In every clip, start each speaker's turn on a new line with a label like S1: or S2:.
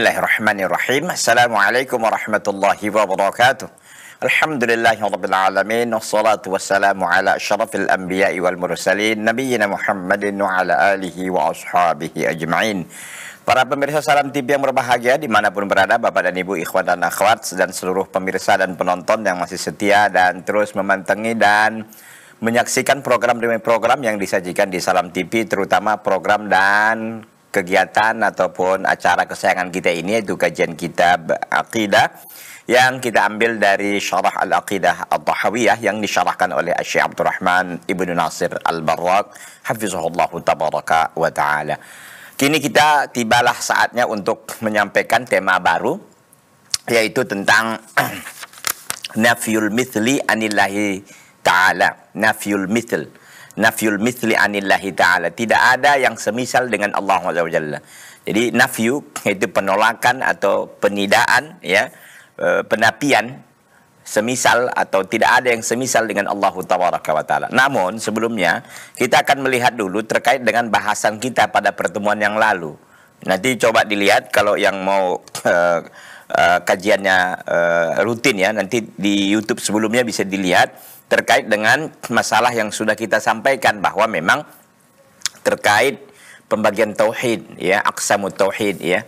S1: Bismillahirrahmanirrahim. Assalamualaikum warahmatullahi wabarakatuh. Alhamdulillahi rabbil alamin. Wassalatu wassalamu ala asyrafil anbiya'i wal mursalin. Nabiyina Muhammadin wa ala alihi wa ashabihi ajma'in. Para pemirsa Salam TV yang berbahagia dimanapun berada, Bapak dan Ibu, Ikhwan dan Akhwat, dan seluruh pemirsa dan penonton yang masih setia dan terus memantengi dan menyaksikan program demi program yang disajikan di Salam TV, terutama program dan kegiatan ataupun acara kesayangan kita ini yaitu kajian kitab aqidah yang kita ambil dari syarah al-aqidah al-tahawiyah yang disyarahkan oleh Syekh Abdul Rahman Ibnu Nasir al barraq hafizahullah tabaraka wa taala. Kini kita tibalah saatnya untuk menyampaikan tema baru yaitu tentang nafyul mithli anillahi ta'ala, nafyul mithl nafyul mithli anillahi ta'ala. Tidak ada yang semisal dengan Allah Jalla. Jadi nafyu itu penolakan atau penidaan ya e, penapian semisal atau tidak ada yang semisal dengan Allah Namun sebelumnya kita akan melihat dulu terkait dengan bahasan kita pada pertemuan yang lalu. Nanti coba dilihat kalau yang mau e, e, kajiannya uh, rutin ya nanti di YouTube sebelumnya bisa dilihat terkait dengan masalah yang sudah kita sampaikan bahwa memang terkait pembagian tauhid ya aksamu tauhid ya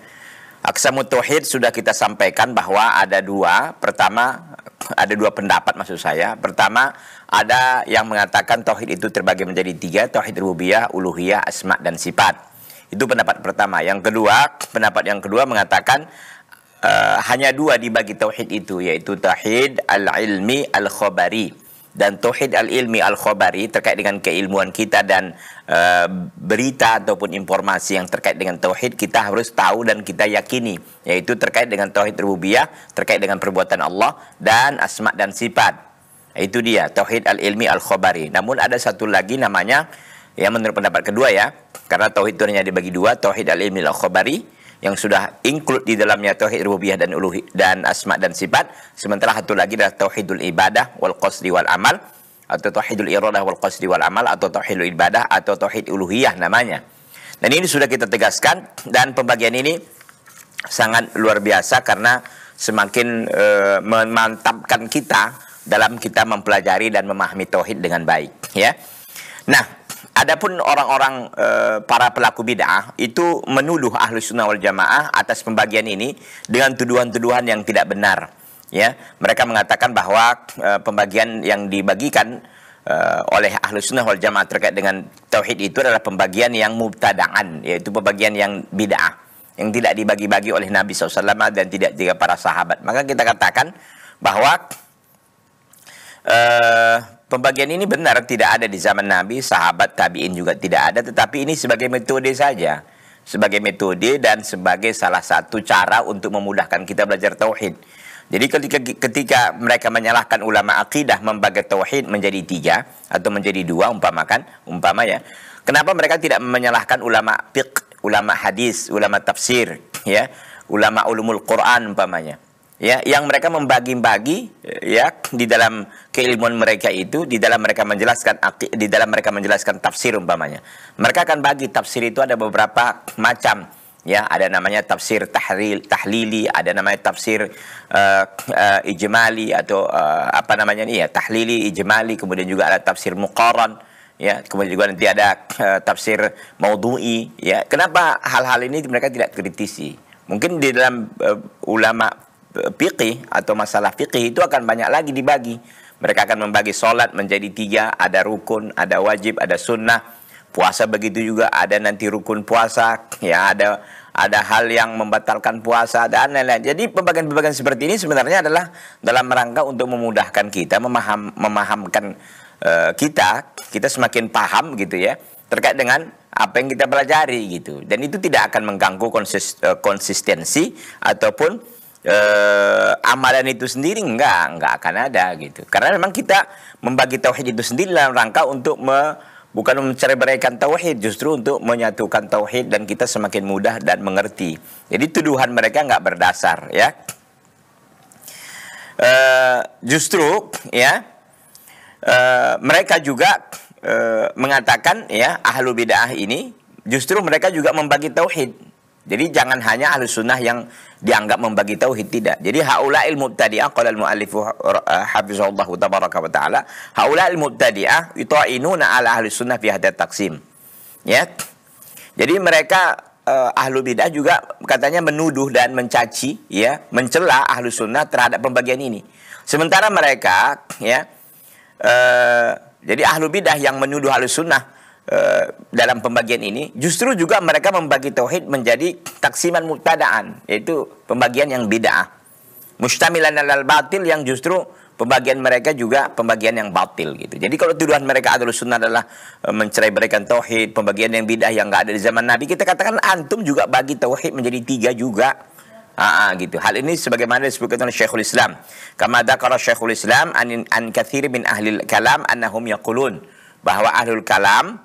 S1: aksamu tauhid sudah kita sampaikan bahwa ada dua pertama ada dua pendapat maksud saya pertama ada yang mengatakan tauhid itu terbagi menjadi tiga tauhid rububiyah uluhiyah asma dan sifat itu pendapat pertama yang kedua pendapat yang kedua mengatakan uh, hanya dua dibagi tauhid itu yaitu tauhid al ilmi al khobari dan tauhid al-ilmi al-khabari terkait dengan keilmuan kita dan eh, berita ataupun informasi yang terkait dengan tauhid kita harus tahu dan kita yakini yaitu terkait dengan tauhid rububiyah, terkait dengan perbuatan Allah dan asma dan sifat. Itu dia tauhid al-ilmi al-khabari. Namun ada satu lagi namanya ya menurut pendapat kedua ya, karena tauhid itu hanya dibagi dua, tauhid al-ilmi al-khabari yang sudah include di dalamnya tauhid rububiyah dan uluhi dan asma dan sifat. Sementara satu lagi adalah tauhidul ibadah wal qasdi wal amal atau tauhidul iradah wal qasdi wal amal atau tauhidul ibadah atau tauhid uluhiyah namanya. Dan ini sudah kita tegaskan dan pembagian ini sangat luar biasa karena semakin e, memantapkan kita dalam kita mempelajari dan memahami tauhid dengan baik ya. Nah, Adapun orang-orang e, para pelaku bid'ah itu menuduh ahlu sunnah wal jamaah atas pembagian ini dengan tuduhan-tuduhan yang tidak benar. Ya, mereka mengatakan bahwa e, pembagian yang dibagikan e, oleh ahlu sunnah wal jamaah terkait dengan tauhid itu adalah pembagian yang mubtadaan, yaitu pembagian yang bid'ah yang tidak dibagi-bagi oleh Nabi SAW dan tidak juga para sahabat. Maka kita katakan bahwa e, Pembagian ini benar tidak ada di zaman Nabi, sahabat tabiin juga tidak ada, tetapi ini sebagai metode saja. Sebagai metode dan sebagai salah satu cara untuk memudahkan kita belajar tauhid. Jadi ketika ketika mereka menyalahkan ulama akidah membagi tauhid menjadi tiga atau menjadi dua umpamakan umpama ya. Kenapa mereka tidak menyalahkan ulama fiqh, ulama hadis, ulama tafsir, ya, ulama ulumul Quran umpamanya ya yang mereka membagi-bagi ya di dalam keilmuan mereka itu di dalam mereka menjelaskan di dalam mereka menjelaskan tafsir umpamanya mereka akan bagi tafsir itu ada beberapa macam ya ada namanya tafsir tahril tahlili ada namanya tafsir uh, uh, ijmali atau uh, apa namanya ini ya tahlili ijmali kemudian juga ada tafsir muqaran ya kemudian juga nanti ada uh, tafsir maudhu'i ya kenapa hal-hal ini mereka tidak kritisi mungkin di dalam uh, ulama fikih atau masalah fikih itu akan banyak lagi dibagi. Mereka akan membagi sholat menjadi tiga, ada rukun, ada wajib, ada sunnah. Puasa begitu juga, ada nanti rukun puasa, ya ada ada hal yang membatalkan puasa dan lain-lain. Jadi pembagian-pembagian seperti ini sebenarnya adalah dalam rangka untuk memudahkan kita memaham, memahamkan uh, kita, kita semakin paham gitu ya terkait dengan apa yang kita pelajari gitu. Dan itu tidak akan mengganggu eh, konsistensi ataupun eh, amalan itu sendiri enggak, enggak akan ada gitu. Karena memang kita membagi tauhid itu sendiri dalam rangka untuk me, bukan menceraikan tauhid, justru untuk menyatukan tauhid dan kita semakin mudah dan mengerti. Jadi tuduhan mereka enggak berdasar ya. Eh, justru ya eh, mereka juga eh, mengatakan ya ahlu bid'ah ini justru mereka juga membagi tauhid jadi jangan hanya ahli sunnah yang dianggap membagi tauhid tidak. Jadi haula'il mubtadi'ah qala al-mu'allif uh, hafizahullah tabaraka wa ta'ala haula'il mubtadi'ah yuta'inuna ala ahli sunnah fi hadat taksim. Ya. Jadi mereka eh, ahlu bidah juga katanya menuduh dan mencaci ya, mencela ahli sunnah terhadap pembagian ini. Sementara mereka ya eh, jadi ahlu bidah yang menuduh ahli sunnah Eh, dalam pembagian ini justru juga mereka membagi tauhid menjadi taksiman mubtadaan yaitu pembagian yang bid'ah ah. mustamilan alal batil yang justru pembagian mereka juga pembagian yang batil gitu. Jadi kalau tuduhan mereka adalah sunnah adalah eh, mencerai berikan tauhid, pembagian yang bid'ah yang nggak ada di zaman Nabi, kita katakan antum juga bagi tauhid menjadi tiga juga. Aa, ah, ah, gitu. Hal ini sebagaimana disebutkan oleh Syekhul Islam. Kama dzakara Syekhul Islam an, an kathir min ahli kalam annahum yaqulun bahwa ahlul kalam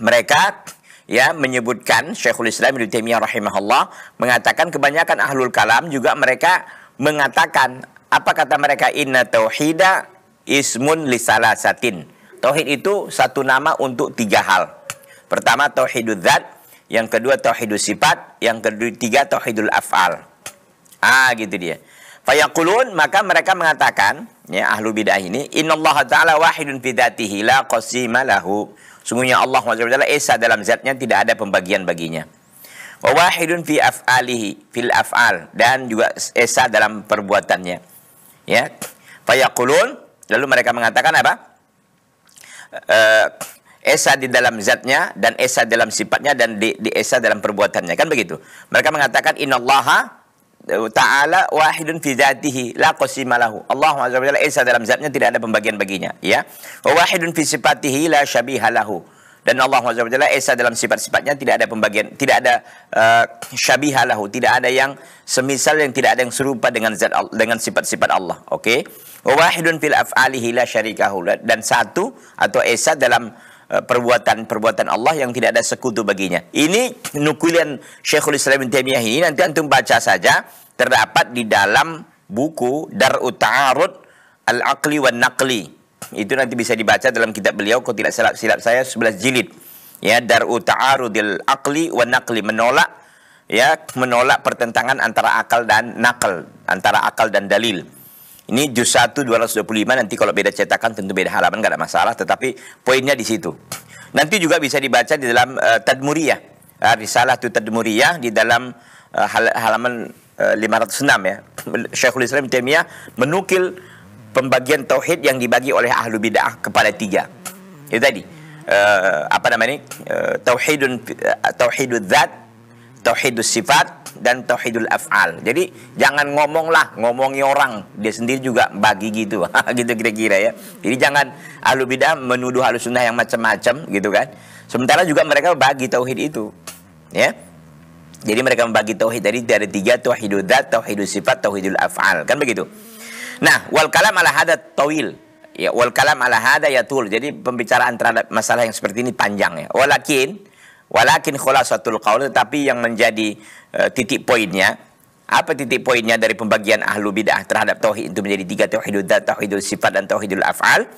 S1: mereka ya menyebutkan Syekhul Islam Ibnu Taimiyah rahimahullah mengatakan kebanyakan ahlul kalam juga mereka mengatakan apa kata mereka inna tauhida ismun lisalasatin. Tauhid itu satu nama untuk tiga hal. Pertama tauhidul zat, yang kedua tauhidul sifat, yang ketiga tauhidul af'al. Ah gitu dia. Fayaqulun maka mereka mengatakan ya ahlu bidah ini innallaha ta'ala wahidun fi dzatihi la qasima lahu. Sungguhnya Allah SWT Esa dalam zatnya tidak ada pembagian baginya. wahidun fi af'alihi fil af'al dan juga esa dalam perbuatannya. Ya. Fayaqulun lalu mereka mengatakan apa? Eh, esa di dalam zatnya dan esa dalam sifatnya dan di, esa dalam perbuatannya kan begitu. Mereka mengatakan innallaha Ta'ala wahidun fi zatihi la qasima lahu. Allah Azza wa Jalla Esa dalam zatnya tidak ada pembagian baginya, ya. Wa wahidun fi sifatihi la syabiha lahu. Dan Allah Azza wa Jalla Esa dalam sifat-sifatnya tidak ada pembagian, tidak ada uh, syabiha lahu, tidak ada yang semisal yang tidak ada yang serupa dengan zat dengan sifat-sifat Allah, oke. Okay? Wa wahidun fil af'alihi la syarikahu. Dan satu atau Esa dalam perbuatan-perbuatan eh, Allah yang tidak ada sekutu baginya. Ini nukulian Syekhul Islam Ibn Taimiyah ini nanti antum baca saja terdapat di dalam buku Darut Ta'arud Al-Aqli wa Naqli. Itu nanti bisa dibaca dalam kitab beliau kalau tidak silap silap saya 11 jilid. Ya Darut Ta'arudil Aqli wa Naqli menolak ya menolak pertentangan antara akal dan nakal, antara akal dan dalil. Ini juz 1 225 nanti kalau beda cetakan tentu beda halaman nggak ada masalah tetapi poinnya di situ. Nanti juga bisa dibaca di dalam uh, Tadmuriyah. Uh, Risalah tu Tadmuriyah di dalam uh, hal halaman uh, eh, 506 ya. Syekhul Islam Taimiyah menukil pembagian tauhid yang dibagi oleh ahlu bid'ah kepada tiga. Itu tadi. Uh, apa namanya? Uh, tauhidun uh, tauhidud zat tauhidus sifat dan tauhidul af'al. Jadi jangan ngomonglah, ngomongi orang, dia sendiri juga bagi gitu. gitu kira-kira ya. Jadi jangan alu bidah menuduh alu sunnah yang macam-macam gitu kan. Sementara juga mereka bagi tauhid itu. Ya. Jadi mereka membagi tauhid dari dari tiga tauhidul dat, tauhidul sifat, tauhidul af'al. Kan begitu. Nah, wal kalam ala hada tawil. Ya, wal kalam ala hada tul. Jadi pembicaraan terhadap masalah yang seperti ini panjang ya. Walakin Walakin khulasatul qaul tetapi yang menjadi uh, titik poinnya apa titik poinnya dari pembagian ahlu bid'ah terhadap tauhid itu menjadi tiga tauhidul dzat, tauhidul sifat dan tauhidul af'al.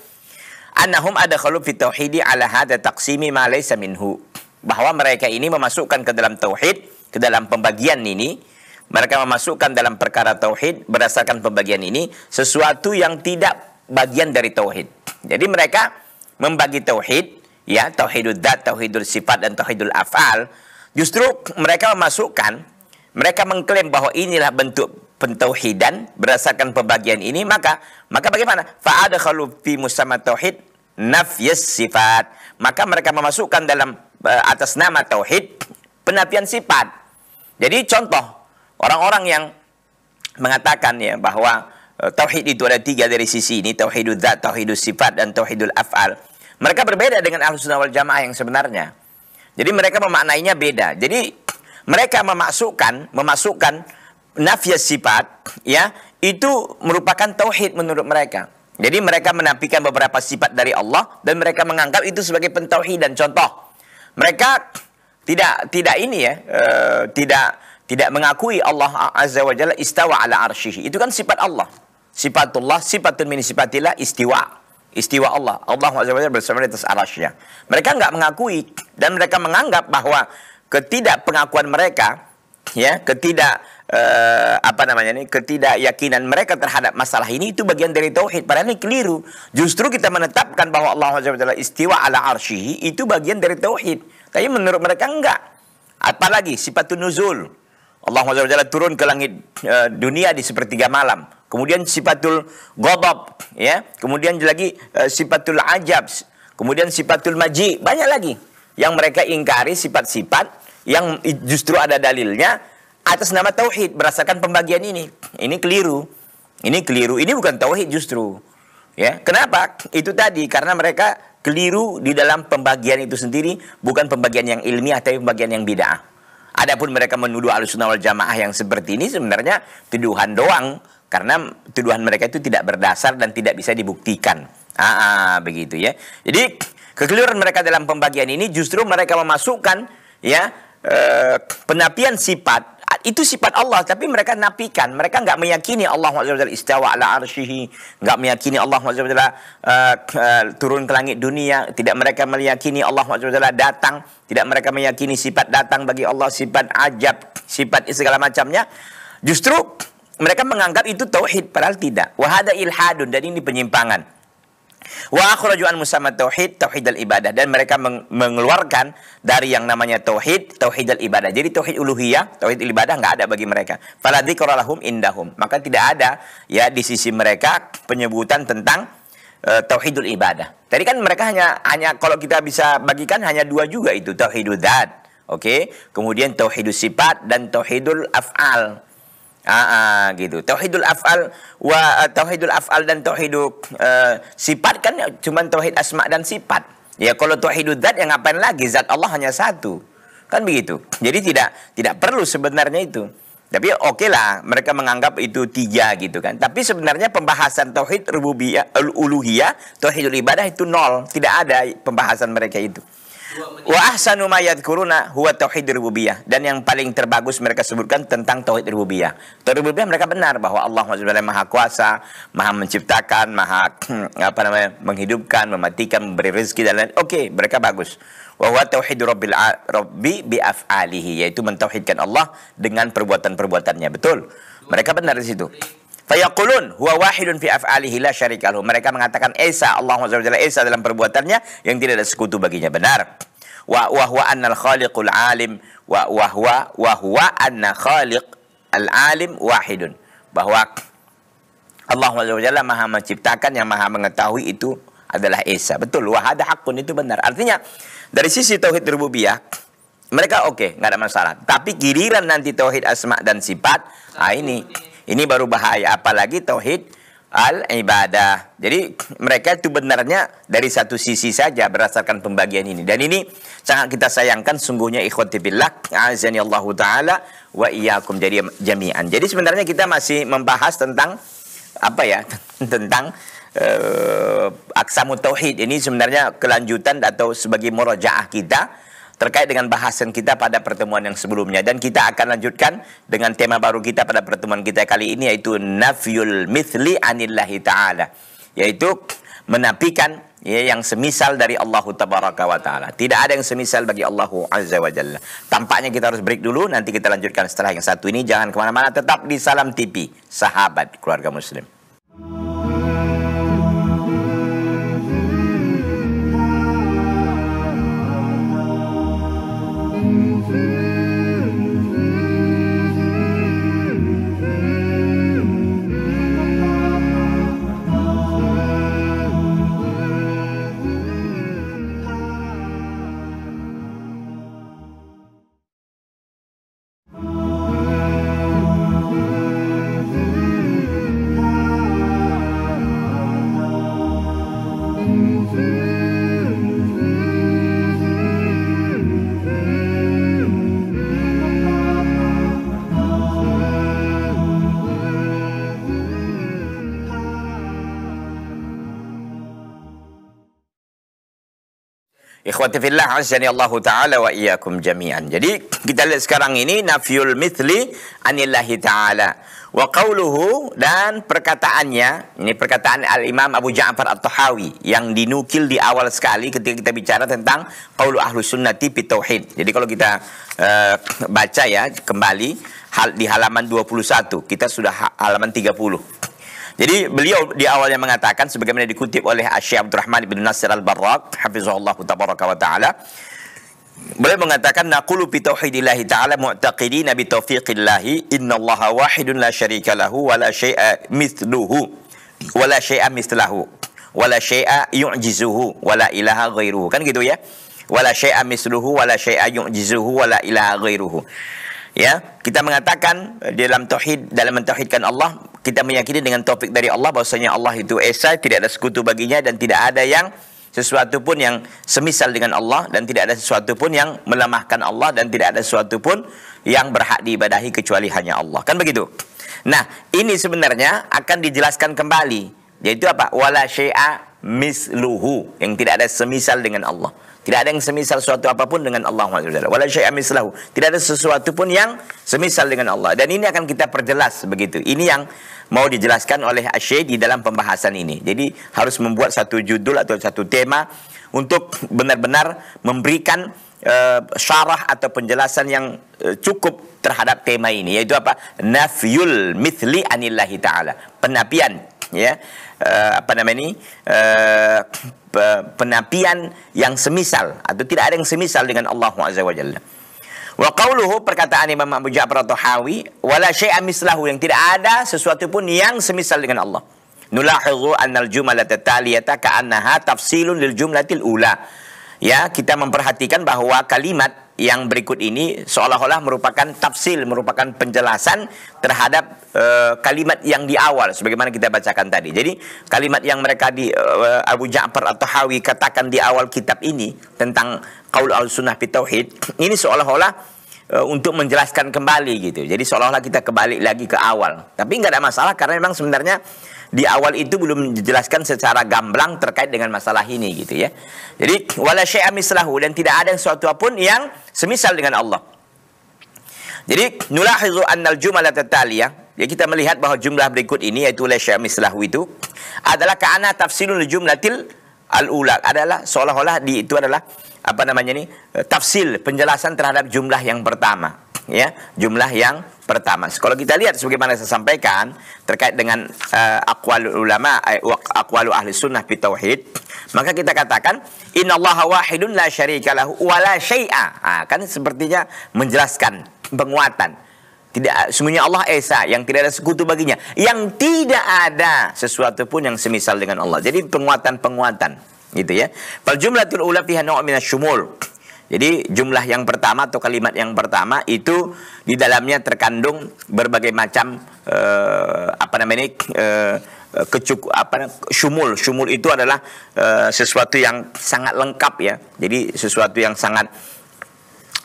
S1: Annahum adkhalu fi tauhidi ala hada taqsimi ma laysa minhu. Bahwa mereka ini memasukkan ke dalam tauhid, ke dalam pembagian ini, mereka memasukkan dalam perkara tauhid berdasarkan pembagian ini sesuatu yang tidak bagian dari tauhid. Jadi mereka membagi tauhid ya tauhidul dat, tauhidul sifat dan tauhidul afal, justru mereka memasukkan mereka mengklaim bahwa inilah bentuk pentauhidan berdasarkan pembagian ini maka maka bagaimana fa'ada fi musamma tauhid nafyas sifat maka mereka memasukkan dalam eh, atas nama tauhid penafian sifat jadi contoh orang-orang yang mengatakan ya bahwa eh, tauhid itu ada tiga dari sisi ini tauhidul zat tauhidul sifat dan tauhidul af'al mereka berbeda dengan ahlu sunnah wal jamaah yang sebenarnya. Jadi mereka memaknainya beda. Jadi mereka memasukkan, memasukkan nafiyah sifat, ya itu merupakan tauhid menurut mereka. Jadi mereka menampikan beberapa sifat dari Allah dan mereka menganggap itu sebagai pentauhid dan contoh. Mereka tidak tidak ini ya, uh, tidak tidak mengakui Allah Azza wa Jalla istawa ala arsyihi. Itu kan sifat Allah. Sifatullah, sifatun min sifatillah, istiwa istiwa Allah. Allah SWT bersama di atas arasnya. Mereka nggak mengakui dan mereka menganggap bahwa ketidakpengakuan mereka, ya, ketidak eh, apa namanya ini, ketidakyakinan mereka terhadap masalah ini itu bagian dari tauhid. Padahal ini keliru. Justru kita menetapkan bahwa Allah SWT istiwa ala arsyihi itu bagian dari tauhid. Tapi menurut mereka enggak. Apalagi sifat nuzul. Allah SWT turun ke langit eh, dunia di sepertiga malam kemudian sifatul ghadab ya kemudian lagi eh, sifatul ajab kemudian sifatul maji banyak lagi yang mereka ingkari sifat-sifat yang justru ada dalilnya atas nama tauhid berdasarkan pembagian ini ini keliru ini keliru ini bukan tauhid justru ya kenapa itu tadi karena mereka keliru di dalam pembagian itu sendiri bukan pembagian yang ilmiah tapi pembagian yang bid'ah Adapun mereka menuduh alusunawal wal jamaah yang seperti ini sebenarnya tuduhan doang karena tuduhan mereka itu tidak berdasar dan tidak bisa dibuktikan. Ah, ah begitu ya. Jadi kekeliruan mereka dalam pembagian ini justru mereka memasukkan ya eh, penapian sifat ah, itu sifat Allah tapi mereka napikan. mereka nggak meyakini Allah SWT istawa ala arshihi nggak meyakini Allah SWT uh, uh, turun ke langit dunia tidak mereka meyakini Allah SWT datang tidak mereka meyakini sifat datang bagi Allah sifat ajab sifat segala macamnya justru mereka menganggap itu tauhid padahal tidak. Wahada ilhadun dan ini penyimpangan. Wa akhraju musamma tauhid tauhid al ibadah dan mereka mengeluarkan dari yang namanya tauhid tauhid al ibadah. Jadi tauhid uluhiyah, tauhid ibadah nggak ada bagi mereka. Fala indahum. Maka tidak ada ya di sisi mereka penyebutan tentang uh, tauhidul ibadah. Tadi kan mereka hanya hanya kalau kita bisa bagikan hanya dua juga itu tauhidul dzat, oke? Okay? Kemudian tauhidus sifat dan tauhidul af'al. Ah, ah gitu. Tauhidul afal wa eh, tauhidul afal dan tauhidul uh, eh, sifat kan ya, cuma tauhid asma dan sifat. Ya kalau tauhidul zat yang ngapain lagi? Zat Allah hanya satu. Kan begitu. Jadi tidak tidak perlu sebenarnya itu. Tapi ya oke okay lah, mereka menganggap itu tiga gitu kan. Tapi sebenarnya pembahasan tauhid rububiyah, uluhiyah, tauhidul ibadah itu nol, tidak ada pembahasan mereka itu. Wa ahsanu mayat kuruna huwa tauhid rububiyah dan yang paling terbagus mereka sebutkan tentang tauhid rububiyah. Tauhid rububiyah mereka benar bahwa Allah Subhanahu Maha Kuasa, Maha menciptakan, Maha apa namanya? menghidupkan, mematikan, memberi rezeki dan lain. Oke, okay, mereka bagus. Wa huwa tauhid rabbil rabbi bi af'alihi yaitu mentauhidkan Allah dengan perbuatan-perbuatannya. Betul. Mereka benar di situ. Fayaqulun huwa wahidun fi af'alihi la syarikalhu. Mereka mengatakan Esa Allah Subhanahu Esa dalam perbuatannya yang tidak ada sekutu baginya. Benar. Wa wa huwa annal khaliqul alim wa wa huwa wa huwa anna khaliq al alim wahidun. Bahwa Allah Subhanahu Maha menciptakan yang Maha mengetahui itu adalah Esa. Betul. Wahada hakun itu benar. Artinya dari sisi tauhid rububiyah mereka oke, okay, nggak ada masalah. Tapi giliran nanti tauhid asma dan sifat, ah ini. ini ini baru bahaya apalagi tauhid al ibadah. Jadi mereka itu benarnya dari satu sisi saja berdasarkan pembagian ini. Dan ini sangat kita sayangkan sungguhnya ikhwati billah azani Allah taala wa iyyakum jadi jami'an. Jadi sebenarnya kita masih membahas tentang apa ya? tentang uh, aksamu tauhid ini sebenarnya kelanjutan atau sebagai murojaah kita terkait dengan bahasan kita pada pertemuan yang sebelumnya dan kita akan lanjutkan dengan tema baru kita pada pertemuan kita kali ini yaitu nafyul mithli anillahi taala yaitu menafikan ya, yang semisal dari Allah tabaraka wa taala. Tidak ada yang semisal bagi Allah azza wa jalla. Tampaknya kita harus break dulu nanti kita lanjutkan setelah yang satu ini jangan kemana mana tetap di Salam TV sahabat keluarga muslim. Ikhwati fillah azani Allah taala wa iyyakum jami'an. Jadi kita lihat sekarang ini nafyul mithli anillahi taala wa qauluhu dan perkataannya ini perkataan Al Imam Abu Ja'far At-Tahawi yang dinukil di awal sekali ketika kita bicara tentang qaulu ahlu sunnati fi tauhid. Jadi kalau kita uh, baca ya kembali hal di halaman 21, kita sudah halaman 30. Jadi beliau di awalnya mengatakan sebagaimana dikutip oleh Syekh Abdurrahman bin Nasir Al-Barrak hafizahullah tabaraka wa taala beliau mengatakan naqulu bi tauhidillah taala mu'taqidina bi taufiqillah innallaha wahidun la syarika lahu wa la syai'a mithluhu wa la syai'a mithlahu wa la syai'a yu'jizuhu wa la ilaha ghairuhu kan gitu ya wa la syai'a mithluhu wa la syai'a yu'jizuhu wa la ilaha ghairuhu ya kita mengatakan dalam tauhid dalam mentauhidkan Allah kita meyakini dengan topik dari Allah bahwasanya Allah itu esa, tidak ada sekutu baginya dan tidak ada yang sesuatu pun yang semisal dengan Allah dan tidak ada sesuatu pun yang melemahkan Allah dan tidak ada sesuatu pun yang berhak diibadahi kecuali hanya Allah. Kan begitu? Nah, ini sebenarnya akan dijelaskan kembali yaitu apa? Wala syai'a misluhu yang tidak ada semisal dengan Allah. Tidak ada yang semisal suatu apapun dengan Allah SWT. Wala mislahu. Tidak ada sesuatu pun yang semisal dengan Allah. Dan ini akan kita perjelas begitu. Ini yang mau dijelaskan oleh Asyik di dalam pembahasan ini. Jadi harus membuat satu judul atau satu tema untuk benar-benar memberikan uh, syarah atau penjelasan yang uh, cukup terhadap tema ini yaitu apa nafyul mithli anillahi taala Penapian. ya uh, apa namanya ini uh, eh, penafian yang semisal atau tidak ada yang semisal dengan Allah Azza wa Jalla. Wa qawluhu perkataan Imam Abu Ja'far At-Tahawi wala syai'a mislahu yang tidak ada sesuatu pun yang semisal dengan Allah. Nulahizu annal jumalata taliyata ka'annaha tafsilun lil jumlatil ula. Ya, kita memperhatikan bahwa kalimat yang berikut ini seolah-olah merupakan tafsir merupakan penjelasan terhadap e, kalimat yang di awal sebagaimana kita bacakan tadi. Jadi kalimat yang mereka di e, Abu Ja'far atau Hawi katakan di awal kitab ini tentang kaul al-sunnah fi tauhid ini seolah-olah eh, untuk menjelaskan kembali gitu. Jadi seolah-olah kita kembali lagi ke awal. Tapi nggak ada masalah karena memang sebenarnya di awal itu belum dijelaskan secara gamblang terkait dengan masalah ini gitu ya. Jadi wala syai'a mislahu dan tidak ada sesuatu pun yang semisal dengan Allah. Jadi nulahizu annal jumalat taliyah Ya kita melihat bahwa jumlah berikut ini yaitu la syai'a mislahu itu adalah ka'ana tafsilun jumlatil al-ula adalah seolah-olah di itu adalah apa namanya ini eh, tafsil penjelasan terhadap jumlah yang pertama ya jumlah yang pertama. Kalau kita lihat sebagaimana saya sampaikan terkait dengan uh, eh, akwal ulama uh, eh, akwal ahli sunnah fi maka kita katakan innallaha wahidun la syarika lahu wa la syai'a. Ah, kan sepertinya menjelaskan penguatan. Tidak semuanya Allah Esa yang tidak ada sekutu baginya, yang tidak ada sesuatu pun yang semisal dengan Allah. Jadi penguatan-penguatan gitu ya. Fal jumlatul ula fiha naw'un shumul. Jadi jumlah yang pertama atau kalimat yang pertama itu di dalamnya terkandung berbagai macam eh, apa namanya eh, kecuk apa sumul sumul itu adalah eh, sesuatu yang sangat lengkap ya. Jadi sesuatu yang sangat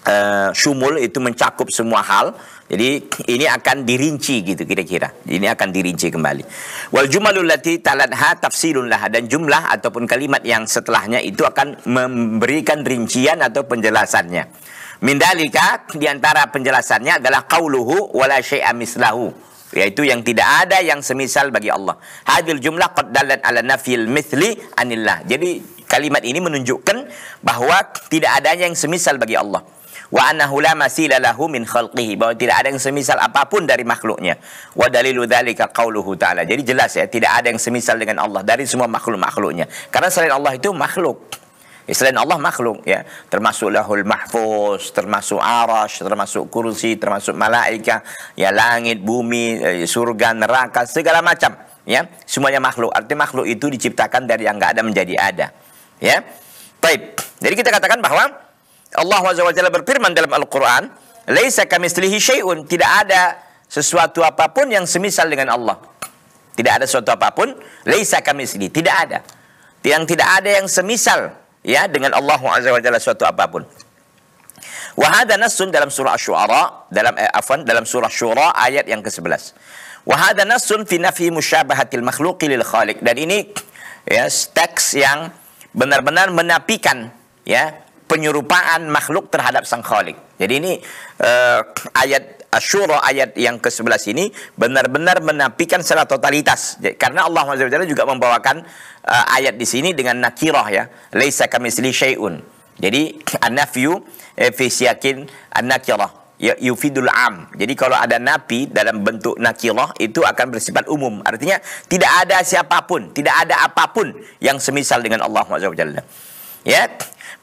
S1: uh, sumul itu mencakup semua hal. Jadi ini akan dirinci gitu kira-kira. Ini akan dirinci kembali. Wal jumalul lati talatha tafsilun lah dan jumlah ataupun kalimat yang setelahnya itu akan memberikan rincian atau penjelasannya. Mindalika diantara penjelasannya adalah qauluhu wala syai'a mislahu yaitu yang tidak ada yang semisal bagi Allah. Hadil jumlah qad dalat ala nafil mithli anillah. Jadi kalimat ini menunjukkan bahwa tidak adanya yang semisal bagi Allah wa annahu la masila lahu min khalqihi bahwa tidak ada yang semisal apapun dari makhluknya wa dalilu dzalika qauluhu ta'ala jadi jelas ya tidak ada yang semisal dengan Allah dari semua makhluk-makhluknya karena selain Allah itu makhluk ya, Selain Allah makhluk ya, termasuk lahul mahfuz, termasuk arash, termasuk kursi, termasuk malaika, ya langit, bumi, ya, surga, neraka, segala macam ya. Semuanya makhluk. Arti makhluk itu diciptakan dari yang enggak ada menjadi ada. Ya. Baik. Jadi kita katakan bahwa Allah SWT berfirman dalam Al-Quran, Laisa kamislihi syai'un. Tidak ada sesuatu apapun yang semisal dengan Allah. Tidak ada sesuatu apapun. Laisa kamislihi. Tidak ada. Yang tidak ada yang semisal ya dengan Allah SWT sesuatu apapun. Wahada nasun dalam surah Syuara dalam eh, afwan dalam surah syuara ayat yang ke-11. Wahada nasun fi nafi musyabahatil makhluki lil khaliq dan ini ya teks yang benar-benar menapikan ya penyerupaan makhluk terhadap sang khalik. Jadi ini uh, ayat Asyura ayat yang ke-11 ini benar-benar menafikan secara totalitas. Karena Allah SWT juga membawakan uh, ayat di sini dengan nakirah ya. Laisa kamisli syai'un. Jadi an-nafyu eh, fi siyakin an ya yufidul am. Jadi kalau ada napi dalam bentuk nakirah itu akan bersifat umum. Artinya tidak ada siapapun, tidak ada apapun yang semisal dengan Allah Subhanahu Ya,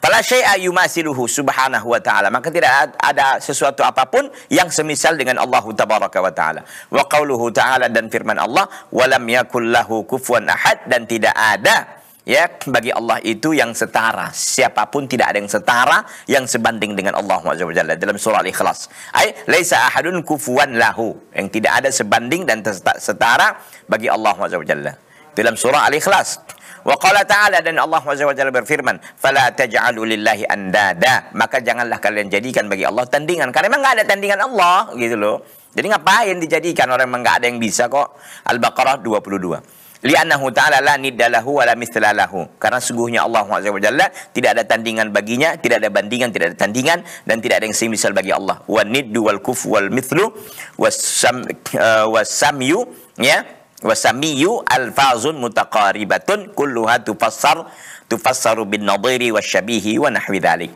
S1: Fala syai'a yumasiluhu subhanahu wa ta'ala. Maka tidak ada sesuatu apapun yang semisal dengan Allah tabaraka wa ta'ala. Wa qawluhu ta'ala dan firman Allah, wa yakul lahu kufuwan ahad dan tidak ada ya bagi Allah itu yang setara siapapun tidak ada yang setara yang sebanding dengan Allah Jalla dalam surah Al-Ikhlas ai laisa ahadun kufuwan lahu yang tidak ada sebanding dan setara bagi Allah Jalla dalam surah Al-Ikhlas Wa qala ta'ala dan Allah Subhanahu wa taala berfirman, "Fala taj'alu lillahi andada." Maka janganlah kalian jadikan bagi Allah tandingan. Karena memang enggak ada tandingan Allah, gitu loh. Jadi ngapain dijadikan orang memang enggak ada yang bisa kok. Al-Baqarah 22 li'annahu ta'ala la niddalahu wa la mithlalahu karena sungguhnya Allah SWT tidak ada tandingan baginya tidak ada bandingan tidak ada tandingan dan tidak ada yang semisal bagi Allah wa niddu wal kufu wal mithlu was eh, samyu ya Wasamiyu alfazun mutaqaribatun kulluha tufassar tufassaru bin nadiri wasyabihi wa nahwi dhalik.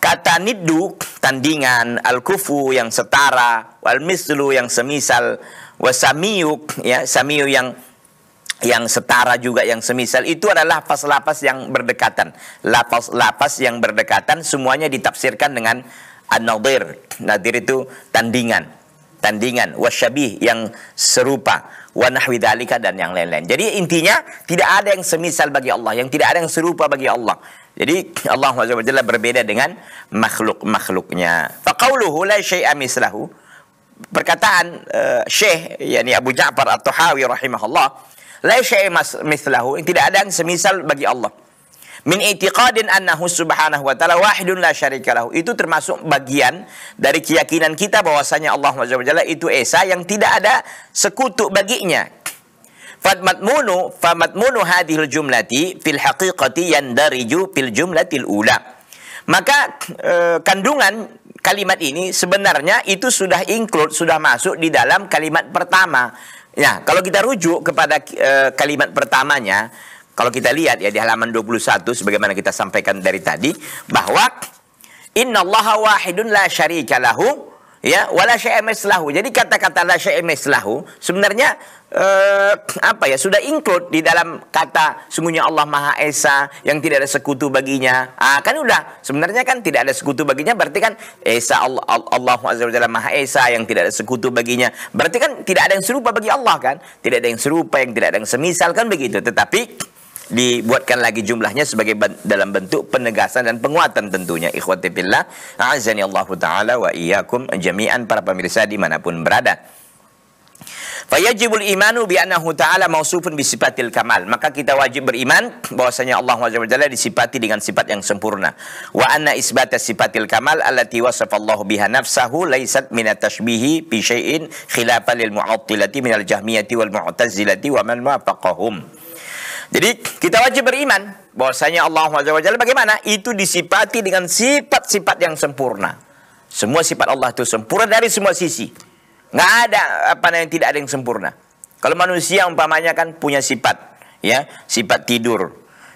S1: Kata niddu tandingan al-kufu yang setara wal mislu yang semisal wasamiyu ya samiyu yang yang setara juga yang semisal itu adalah lafaz-lafaz yang berdekatan. Lafaz-lafaz yang berdekatan semuanya ditafsirkan dengan an-nadir. Nadir itu tandingan. Tandingan wasyabih yang serupa Wanahwidalika dan yang lain-lain. Jadi intinya tidak ada yang semisal bagi Allah, yang tidak ada yang serupa bagi Allah. Jadi Allah Subhanahu berbeda dengan makhluk-makhluknya. Fa la syai'a mislahu. Perkataan uh, Syekh yakni Abu Ja'far At-Tahawi rahimahullah, la syai'a mislahu, tidak ada yang semisal bagi Allah min i'tiqadin annahu subhanahu wa ta'ala wahidun la syarika lahu. Itu termasuk bagian dari keyakinan kita bahwasanya Allah Subhanahu wa ta'ala itu esa yang tidak ada sekutu baginya. Fatmatmunu famatmunu hadhil jumlati fil haqiqati yandariju fil jumlatil ula. Maka e, kandungan kalimat ini sebenarnya itu sudah include, sudah masuk di dalam kalimat pertama. Ya, kalau kita rujuk kepada e, kalimat pertamanya, kalau kita lihat ya di halaman 21 sebagaimana kita sampaikan dari tadi bahwa innallaha wahidun la syarika lahu ya wala syai'a Jadi kata-kata la syai'a sebenarnya eh, apa ya sudah include di dalam kata sungguhnya Allah Maha Esa yang tidak ada sekutu baginya. Ah kan udah sebenarnya kan tidak ada sekutu baginya berarti kan Esa Allah Allah Azza Maha Esa yang tidak ada sekutu baginya. Berarti kan tidak ada yang serupa bagi Allah kan? Tidak ada yang serupa yang tidak ada yang semisal kan begitu. Tetapi dibuatkan lagi jumlahnya sebagai dalam bentuk penegasan dan penguatan tentunya ikhwati fillah azani Allah taala wa iyyakum jami'an para pemirsa dimanapun berada Fayajibul imanu bi annahu ta'ala mausufun bi sifatil kamal. Maka kita wajib beriman bahwasanya Allah Subhanahu disifati dengan sifat yang sempurna. Wa anna isbata sifatil kamal allati wasafallahu biha nafsahu laisat min atashbihi tashbihi bi syai'in khilafan lil mu'attilati min al-jahmiyati wal mu'tazilati wa man wafaqahum. Jadi kita wajib beriman bahwasanya Allah Subhanahu bagaimana? Itu disipati dengan sifat-sifat yang sempurna. Semua sifat Allah itu sempurna dari semua sisi. Nggak ada apa yang tidak ada yang sempurna. Kalau manusia umpamanya kan punya sifat, ya sifat tidur.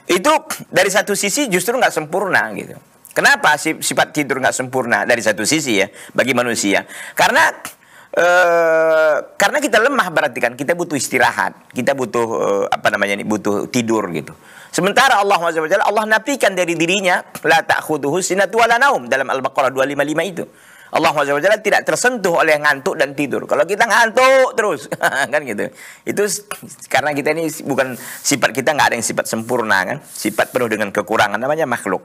S1: Itu dari satu sisi justru nggak sempurna gitu. Kenapa sifat tidur nggak sempurna dari satu sisi ya bagi manusia? Karena e, karena kita lemah berarti kan kita butuh istirahat, kita butuh e, apa namanya ini butuh tidur gitu. Sementara Allah SWT, Allah nafikan dari dirinya la ta'khuduhu sinatu wala naum dalam Al-Baqarah 255 itu. Allah SWT tidak tersentuh oleh ngantuk dan tidur. Kalau kita ngantuk terus kan gitu. Itu karena kita ini bukan sifat kita nggak ada yang sifat sempurna kan. Sifat penuh dengan kekurangan namanya makhluk.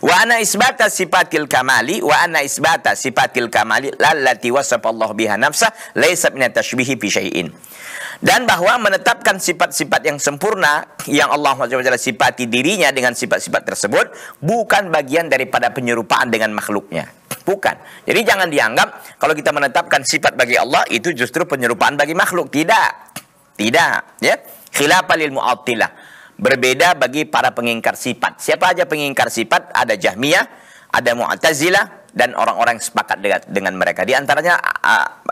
S1: Wa ana isbata sifatil kamali wa ana isbata sifatil kamali lallati Allah biha nafsa laisa min tashbihi fi syai'in. Dan bahwa menetapkan sifat-sifat yang sempurna yang Allah Subhanahu sifati dirinya dengan sifat-sifat tersebut bukan bagian daripada penyerupaan dengan makhluknya. Bukan. Jadi jangan dianggap kalau kita menetapkan sifat bagi Allah itu justru penyerupaan bagi makhluk. Tidak. Tidak, ya. Khilafah lil mu'attilah Berbeda bagi para pengingkar sifat. Siapa aja pengingkar sifat? Ada Jahmiyah, ada Mu'tazilah, dan orang-orang sepakat dengan mereka. Di antaranya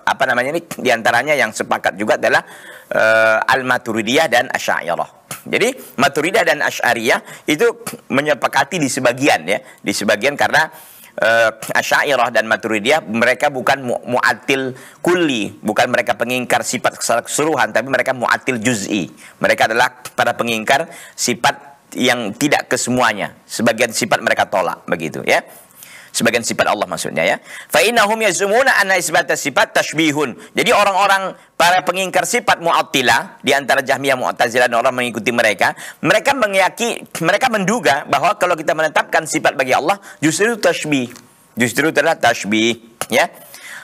S1: apa namanya ini? Di antaranya yang sepakat juga adalah uh, Al-Maturidiyah dan Asy'ariyah. Jadi Maturidiyah dan Asy'ariyah itu menyepakati di sebagian ya, di sebagian karena uh, Asyairah dan Maturidiyah mereka bukan mu muatil kulli, bukan mereka pengingkar sifat keseluruhan tapi mereka muatil juz'i. Mereka adalah para pengingkar sifat yang tidak kesemuanya. Sebagian sifat mereka tolak begitu ya sebagian sifat Allah maksudnya ya. Fa innahum yazumuna anna isbata sifat tashbihun. Jadi orang-orang para pengingkar sifat Mu'attilah di antara Jahmiyah Mu'tazilah dan orang mengikuti mereka, mereka mengyaki mereka menduga bahwa kalau kita menetapkan sifat bagi Allah justru tashbih. Justru adalah tashbih ya.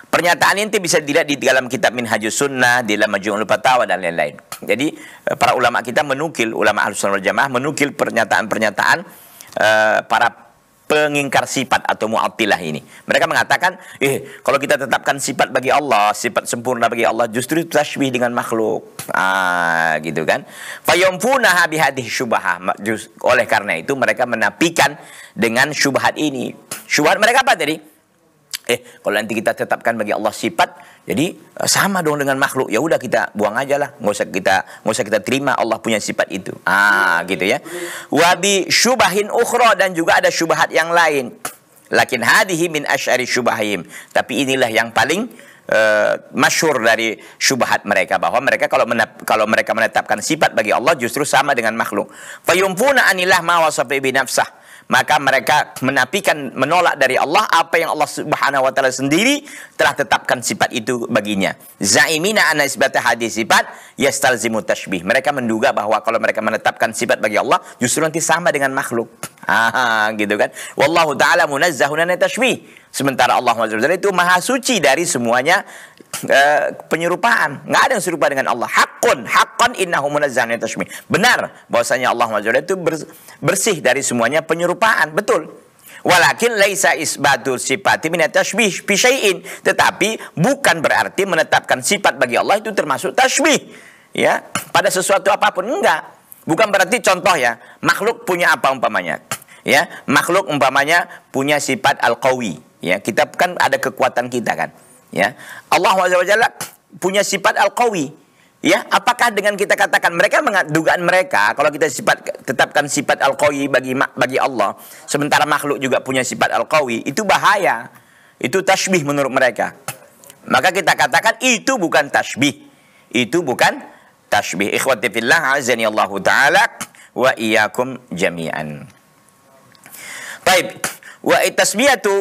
S1: Pernyataan ini bisa dilihat di dalam kitab Minhajus Sunnah, di dalam Majmu'ul Fatawa dan lain-lain. Jadi eh, para ulama kita menukil, ulama Ahlus Sunnah Jamaah menukil pernyataan-pernyataan uh, para pengingkar sifat atau mu'attilah ini. Mereka mengatakan, eh kalau kita tetapkan sifat bagi Allah, sifat sempurna bagi Allah justru tasbih dengan makhluk. Ah, gitu kan. habi hadih syubaha. Oleh karena itu mereka menapikan dengan syubhat ini. Syubhat mereka apa tadi? Eh, kalau nanti kita tetapkan bagi Allah sifat, jadi eh, sama dong dengan makhluk. Ya udah kita buang aja lah, nggak usah kita nggak usah kita terima Allah punya sifat itu. Ah, gitu ya. Wabi syubahin ukhro dan juga ada syubhat yang lain. Lakin hadihi min ashari syubahim. Tapi inilah yang paling uh, masyur dari syubhat mereka bahwa mereka kalau menap, kalau mereka menetapkan sifat bagi Allah justru sama dengan makhluk. Fayumfuna anilah ma wasafi nafsah maka mereka menafikan menolak dari Allah apa yang Allah Subhanahu wa taala sendiri telah tetapkan sifat itu baginya. Zaimina anna isbata hadis sifat yastalzimu tashbih. Mereka menduga bahwa kalau mereka menetapkan sifat bagi Allah justru nanti sama dengan makhluk. Ah, gitu kan. Wallahu taala munazzahun an tashbih. Sementara Allah Subhanahu itu maha suci dari semuanya eh, penyerupaan. Nggak ada yang serupa dengan Allah. Hakun, hakun innahu munazzahun an tashbih. Benar bahwasanya Allah Subhanahu itu bersih dari semuanya penyerupaan keserupaan, betul. Walakin laisa isbatul sifati minat tashbih bisyai'in. Tetapi bukan berarti menetapkan sifat bagi Allah itu termasuk tashbih. Ya, pada sesuatu apapun enggak. Bukan berarti contoh ya, makhluk punya apa umpamanya? Ya, makhluk umpamanya punya sifat al-qawi. Ya, kita kan ada kekuatan kita kan. Ya, Allah wajah wajah punya sifat al-qawi Ya, apakah dengan kita katakan mereka dugaan mereka kalau kita sifat tetapkan sifat al-qawi bagi bagi Allah, sementara makhluk juga punya sifat al-qawi, itu bahaya. Itu tasbih menurut mereka. Maka kita katakan itu bukan tasbih. Itu bukan tasbih. Ikhwati fillah azani Allah taala wa iyyakum jami'an. Baik. Wa tasmiyatu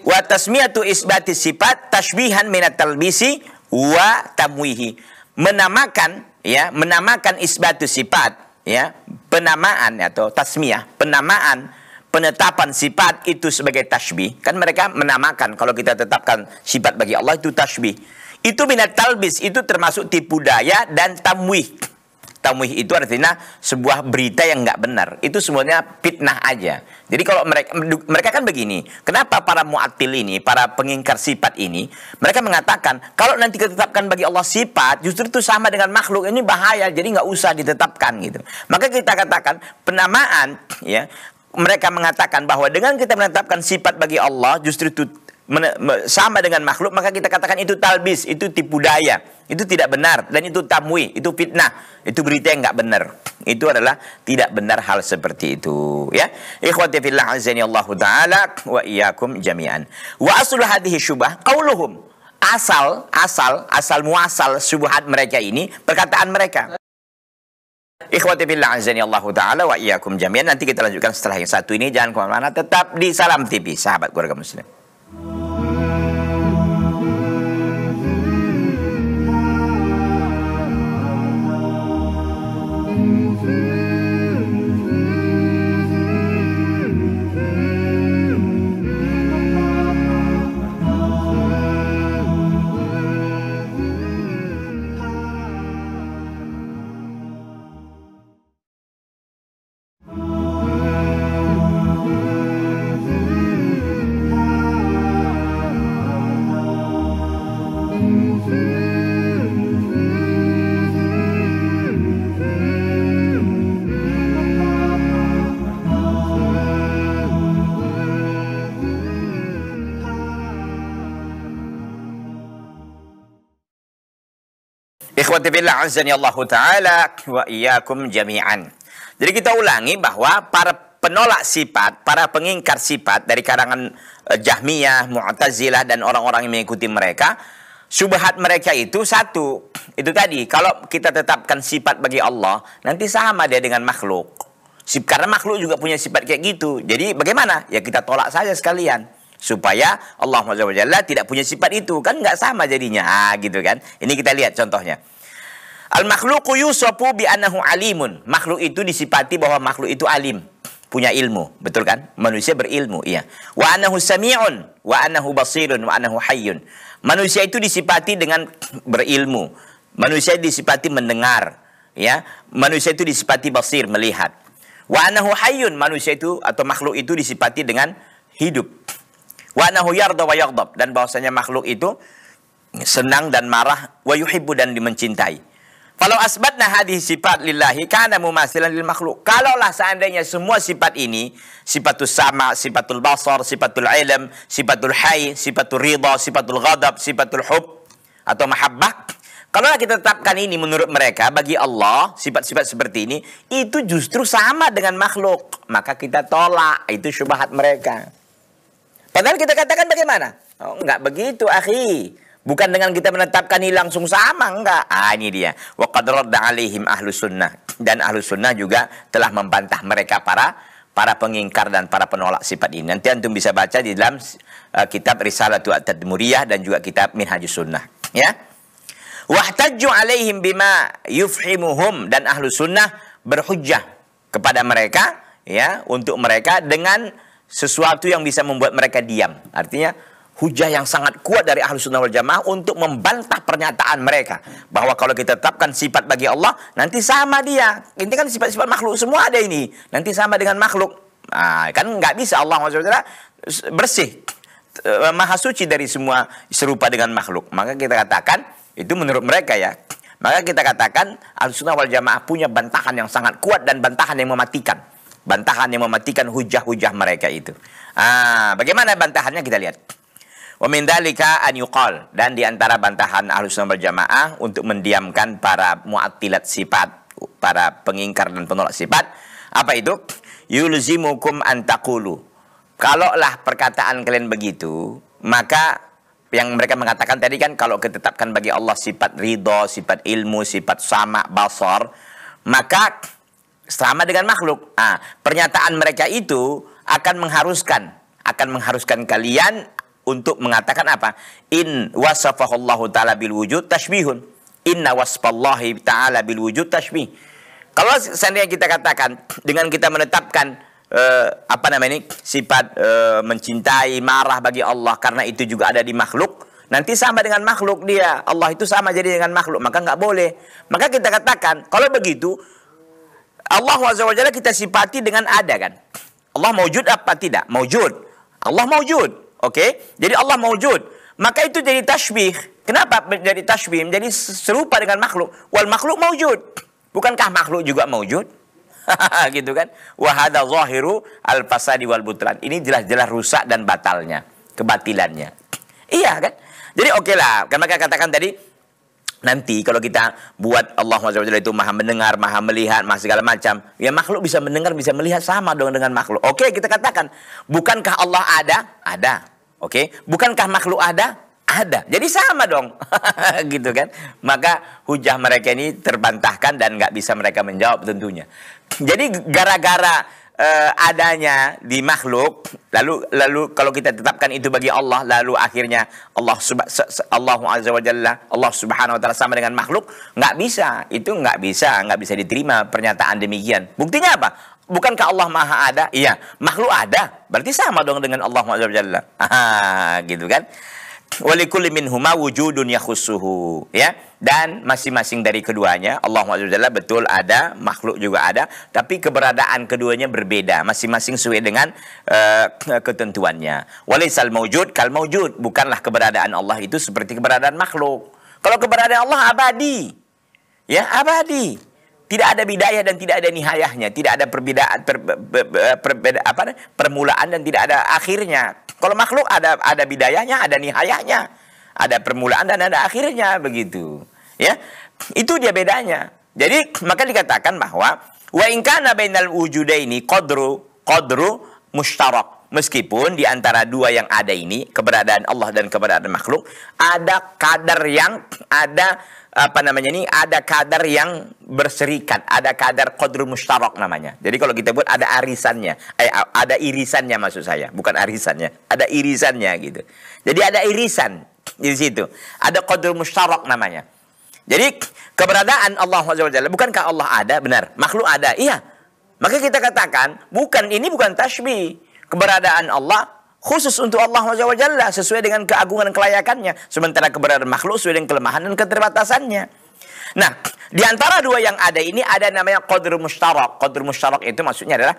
S1: wa tasmiyatu isbati sifat tashbihan minat talbisi wa tamwihi menamakan ya menamakan isbatu sifat ya penamaan atau tasmiyah penamaan penetapan sifat itu sebagai tasbih kan mereka menamakan kalau kita tetapkan sifat bagi Allah itu tasbih itu minat talbis itu termasuk tipu daya dan tamwih tamuih itu artinya sebuah berita yang nggak benar. Itu semuanya fitnah aja. Jadi kalau mereka mereka kan begini, kenapa para muatil ini, para pengingkar sifat ini, mereka mengatakan kalau nanti ditetapkan bagi Allah sifat, justru itu sama dengan makhluk ini bahaya. Jadi nggak usah ditetapkan gitu. Maka kita katakan penamaan, ya mereka mengatakan bahwa dengan kita menetapkan sifat bagi Allah, justru itu sama dengan makhluk maka kita katakan itu talbis, itu tipu daya, itu tidak benar dan itu tamui itu fitnah, itu berita yang nggak benar. Itu adalah tidak benar hal seperti itu ya. Ikhwati fillah azani Allah taala wa iyyakum jami'an. Wa aslu hadhihi syubah qauluhum. Asal asal asal muasal subuhat mereka ini perkataan mereka. Ikhwati fillah azani Allah taala wa iyyakum jami'an. Nanti kita lanjutkan setelah yang satu ini jangan kemana-mana tetap di Salam TV sahabat keluarga muslim. Na'udzubillah azani Allah taala wa iyakum jami'an. Jadi kita ulangi bahwa para penolak sifat, para pengingkar sifat dari karangan e, Jahmiyah, Mu'tazilah dan orang-orang yang mengikuti mereka, subhat mereka itu satu, itu tadi kalau kita tetapkan sifat bagi Allah, nanti sama dia dengan makhluk. Karena makhluk juga punya sifat kayak gitu. Jadi bagaimana? Ya kita tolak saja sekalian supaya Allah SWT tidak punya sifat itu kan nggak sama jadinya ah, gitu kan ini kita lihat contohnya Al makhluku yusofu bi anahu alimun. Makhluk itu disipati bahwa makhluk itu alim, punya ilmu, betul kan? Manusia berilmu, iya. Wa anahu sami'un, wa anahu basirun, wa anahu hayyun. Manusia itu disipati dengan berilmu. Manusia disipati mendengar, ya. Manusia itu disipati basir, melihat. Wa anahu hayyun, manusia itu atau makhluk itu disipati dengan hidup. Wa anahu yarda wa yaghdab dan bahwasanya makhluk itu senang dan marah wa yuhibbu dan dimencintai. Kalau asbat nah hadis sifat lillahi karena mumasilan lil makhluk. Kalaulah seandainya semua sifat ini, sifatul sama, sifatul basar, sifatul ilm, sifatul hay, sifatul ridha, sifatul ghadab, sifatul hub atau mahabbah. Kalau kita tetapkan ini menurut mereka bagi Allah sifat-sifat seperti ini itu justru sama dengan makhluk. Maka kita tolak itu syubhat mereka. Padahal kita katakan bagaimana? Oh, enggak begitu, akhi. Bukan dengan kita menetapkan ini langsung sama enggak. Ah ini dia. Wa qad ahlu alaihim ahlus sunnah dan ahlus sunnah juga telah membantah mereka para para pengingkar dan para penolak sifat ini. Nanti antum bisa baca di dalam uh, kitab Risalah Tuat Tadmuriyah dan juga kitab Minhajus Sunnah, ya. Wahtajju alaihim bima yufhimuhum dan ahlu sunnah berhujjah kepada mereka ya untuk mereka dengan sesuatu yang bisa membuat mereka diam. Artinya hujah yang sangat kuat dari ahlu sunnah wal jamaah untuk membantah pernyataan mereka bahwa kalau kita tetapkan sifat bagi Allah nanti sama dia ini kan sifat-sifat makhluk semua ada ini nanti sama dengan makhluk nah, kan nggak bisa Allah saudara bersih eh, maha suci dari semua serupa dengan makhluk maka kita katakan itu menurut mereka ya maka kita katakan ahlu sunnah wal jamaah punya bantahan yang sangat kuat dan bantahan yang mematikan bantahan yang mematikan hujah-hujah mereka itu ah bagaimana bantahannya kita lihat Wa liga an yuqal dan diantara antara bantahan sunnah wal Jamaah untuk mendiamkan para mu'attilat sifat, para pengingkar dan penolak sifat. Apa itu? Yulzimukum antakulu. Kalaulah perkataan kalian begitu, maka yang mereka mengatakan tadi kan kalau ketetapkan bagi Allah sifat ridho, sifat ilmu, sifat sama, basar, maka sama dengan makhluk. Ah, pernyataan mereka itu akan mengharuskan akan mengharuskan kalian untuk mengatakan apa? In wasafahullahu ta'ala bil wujud tashbihun. Inna wasfallahi ta'ala bil wujud tashbih. Kalau seandainya kita katakan dengan kita menetapkan eh, apa namanya ini sifat eh, mencintai marah bagi Allah karena itu juga ada di makhluk, Nanti sama dengan makhluk dia. Allah itu sama jadi dengan makhluk. Maka nggak boleh. Maka kita katakan, kalau begitu, Allah wajah kita sifati dengan ada kan. Allah maujud apa tidak? Maujud. Allah maujud. Oke? Jadi Allah maujud. Maka itu jadi tashbih. Kenapa jadi tashbih? Jadi serupa dengan makhluk. Wal makhluk maujud. Bukankah makhluk juga maujud? gitu kan? Wahada zahiru al fasadi wal butlan. Ini jelas-jelas rusak dan batalnya, kebatilannya. Iya kan? Jadi oke okay lah, karena katakan tadi Nanti kalau kita buat Allah SWT itu maha mendengar, maha melihat, maha segala macam. Ya makhluk bisa mendengar, bisa melihat sama dong dengan makhluk. Oke kita katakan, bukankah Allah ada? Ada. Oke, bukankah makhluk ada? Ada. Jadi sama dong. gitu kan. Maka hujah mereka ini terbantahkan dan nggak bisa mereka menjawab tentunya. Jadi gara-gara uh, adanya di makhluk lalu lalu kalau kita tetapkan itu bagi Allah lalu akhirnya Allah subhanahu Allah azza wa jalla Allah subhanahu wa taala sama dengan makhluk nggak bisa itu nggak bisa nggak bisa diterima pernyataan demikian buktinya apa bukankah Allah maha ada iya makhluk ada berarti sama dong dengan Allah azza jalla gitu kan walikulli minhuma wujudun yakhusuhu ya dan masing-masing dari keduanya Allah Subhanahu betul ada makhluk juga ada tapi keberadaan keduanya berbeda masing-masing sesuai dengan uh, ketentuannya walisal maujud kal maujud bukanlah keberadaan Allah itu seperti keberadaan makhluk kalau keberadaan Allah abadi ya abadi tidak ada bidayah dan tidak ada nihayahnya tidak ada perbedaan per, per, per, per, apa, permulaan dan tidak ada akhirnya kalau makhluk ada ada bidayahnya, ada nihayahnya, ada permulaan dan ada akhirnya begitu. Ya, itu dia bedanya. Jadi maka dikatakan bahwa wa ingkana bainal ini qadru qadru mushtarak. Meskipun di antara dua yang ada ini, keberadaan Allah dan keberadaan makhluk, ada kadar yang ada apa namanya ini ada kadar yang berserikat, ada kadar kodru mustarok namanya. Jadi kalau kita buat ada arisannya, eh, ada irisannya maksud saya, bukan arisannya, ada irisannya gitu. Jadi ada irisan di situ, ada kodru mustarok namanya. Jadi keberadaan Allah SWT, bukankah Allah ada? Benar, makhluk ada. Iya. Maka kita katakan bukan ini bukan tasbih. Keberadaan Allah khusus untuk Allah SWT sesuai dengan keagungan dan kelayakannya sementara keberadaan makhluk sesuai dengan kelemahan dan keterbatasannya nah di antara dua yang ada ini ada namanya qadr mustarok qadr mustarok itu maksudnya adalah